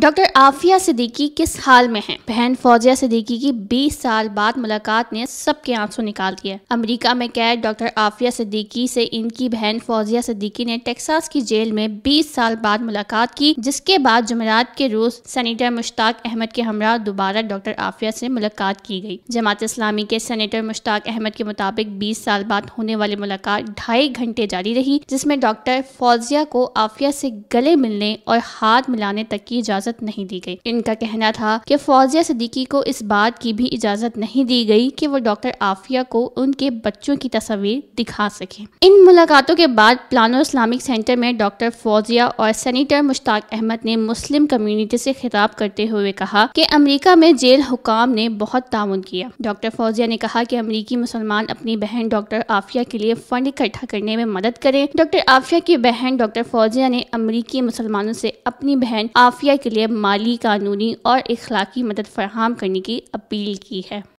Doctor Aafia Siddiqui किस हाल में हैं? बहन फौजिया सिद्दीकी की 20 साल बाद मुलाकात ने सबके आंसू निकाल दिए अमेरिका में कैद डॉक्टर आफिया सिद्दीकी से इनकी बहन फौजिया सिद्दीकी ने टेक्सास की जेल में 20 साल बाद मुलाकात की जिसके बाद जुमेरात के रोज सेनेटर मुश्ताक अहमद के हमरा दोबारा डॉक्टर आफिया से मुलाकात की गई जमात इस्लामी के सेनेटर मुश्ताक अहमद के मुताबिक बीस साल बाद होने वाली मुलाकात ढाई घंटे जारी रही जिसमे डॉक्टर फौजिया को आफिया से गले मिलने और हाथ मिलाने तक की इजाजत इजाज़त नहीं दी गई इनका कहना था कि फौजिया सदीकी को इस बात की भी इजाज़त नहीं दी गई कि वो डॉक्टर आफिया को उनके बच्चों की तस्वीर दिखा सके इन मुलाकातों के बाद प्लानो इस्लामिक सेंटर में डॉक्टर फौजिया और सैनिटर मुश्ताक अहमद ने मुस्लिम कम्यूनिटी से खिताब करते हुए कहा कि अमेरिका में जेल हुकाम ने बहुत ताउन किया डॉक्टर फौजिया ने कहा कि अमरीकी मुसलमान अपनी बहन डॉक्टर आफिया के लिए फंड इकट्ठा करने में मदद करें डॉक्टर आफिया की बहन डॉक्टर फौजिया ने अमरीकी मुसलमानों से अपनी बहन आफिया के लिए लिए माली कानूनी और इखलाकी मदद फराहम करने की अपील की है